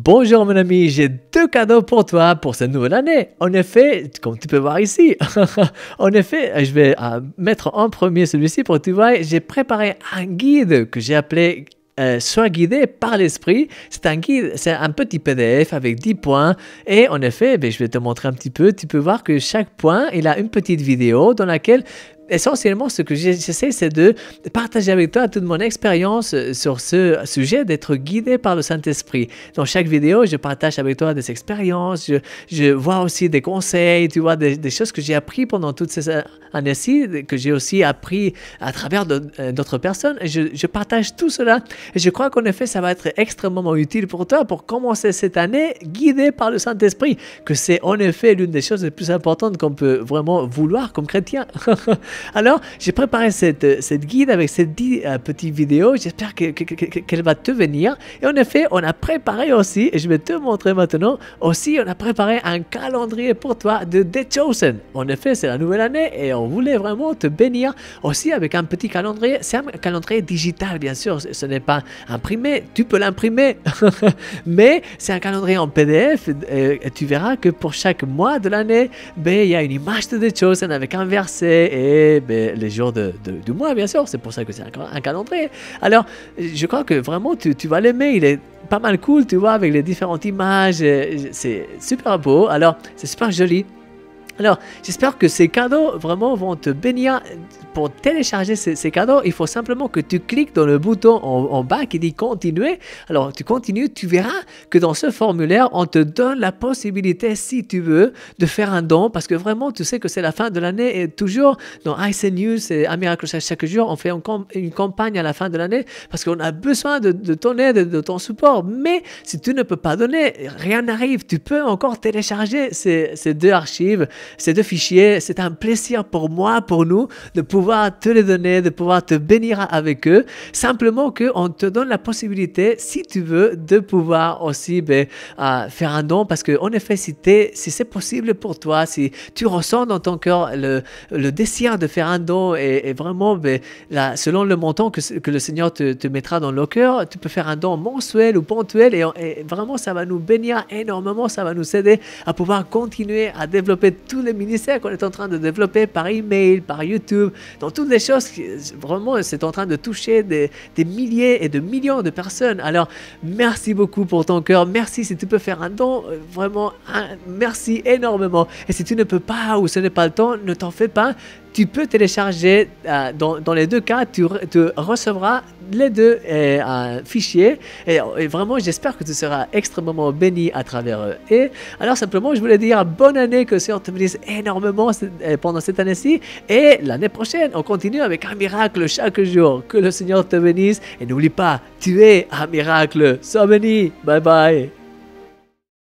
Bonjour mon ami, j'ai deux cadeaux pour toi pour cette nouvelle année. En effet, comme tu peux voir ici, en effet, je vais euh, mettre en premier celui-ci pour que tu vois, j'ai préparé un guide que j'ai appelé euh, Sois guidé par l'esprit. C'est un guide, c'est un petit PDF avec 10 points. Et en effet, ben, je vais te montrer un petit peu. Tu peux voir que chaque point, il a une petite vidéo dans laquelle essentiellement, ce que j'essaie, c'est de partager avec toi toute mon expérience euh, sur ce euh, sujet, d'être guidé par le Saint-Esprit. Dans chaque vidéo, je partage avec toi des expériences, je, vois aussi des conseils, tu vois, des, choses que j'ai appris pendant toutes ces euh, années-ci, que j'ai aussi appris à travers d'autres personnes. Et je, je partage tout cela et je crois qu'en effet, ça va être extrêmement utile pour toi pour commencer cette année guidé par le Saint-Esprit, que c'est en effet l'une des choses les plus importantes qu'on peut vraiment vouloir comme chrétien. Alors, j'ai préparé cette, euh, guide avec cette euh, petite vidéo, J'espère qu'elle que, va te venir. Et en effet, on a préparé aussi, et je vais te montrer maintenant, aussi, on a préparé un calendrier pour toi de The Chosen. En effet, c'est la nouvelle année et on voulait vraiment te bénir aussi avec un petit calendrier. C'est un calendrier digital, bien sûr. Ce n'est pas imprimé. Tu peux l'imprimer. Mais c'est un calendrier en PDF. Et tu verras que pour chaque mois de l'année, ben, il y a une image de The Chosen avec un verset et ben, les jours de, du mois, bien sûr. C'est pour ça que c'est un, un, calendrier. Alors, je crois que vraiment, tu, tu vas l'aimer. Il est pas mal cool, tu vois, avec les différentes images. Euh, c'est super beau. Alors, c'est super joli. Alors, j'espère que ces cadeaux vraiment vont te bénir. Pour télécharger ces, cadeaux, il faut simplement que tu cliques dans le bouton en, bas qui dit continuer. Alors, tu continues, tu verras que dans ce formulaire, on te donne la possibilité, si tu veux, de faire un don parce que vraiment, tu sais que c'est la fin de l'année et toujours dans ICN e News et Miracle chaque jour, on fait une, campagne à la fin de l'année parce qu'on a besoin de, ton aide, de, ton support. Mais si tu ne peux pas donner, rien n'arrive. Tu peux encore télécharger ces deux archives ces deux fichiers, c'est un plaisir pour moi, pour nous, de pouvoir te les donner, de pouvoir te bénir avec eux. Simplement qu'on te donne la possibilité, si tu veux, de pouvoir aussi ben, euh, faire un don parce qu'en effet, si, si c'est possible pour toi, si tu ressens dans ton cœur le, désir de faire un don et, vraiment, ben, selon le montant que, que le Seigneur te, mettra dans le cœur, tu peux faire un don mensuel ou ponctuel et, et vraiment, ça va nous bénir énormément, ça va nous aider à pouvoir continuer à développer tout les ministères qu'on est en train de développer par email, par YouTube, dans toutes les choses, qui, vraiment, c'est en train de toucher des, milliers et de millions de personnes. Alors, merci beaucoup pour ton cœur. Merci si tu peux faire un don. Euh, vraiment, merci énormément. Et si tu ne peux pas ou ce n'est pas le temps, ne t'en fais pas tu peux télécharger, euh, dans, les deux cas, tu, recevras les deux euh, fichiers. Et, vraiment, j'espère que tu seras extrêmement béni à travers eux. Et alors, simplement, je voulais dire bonne année, que le Seigneur te bénisse énormément euh, pendant cette année-ci. Et l'année prochaine, on continue avec un miracle chaque jour. Que le Seigneur te bénisse. Et n'oublie pas, tu es un miracle. Sois béni. Bye bye.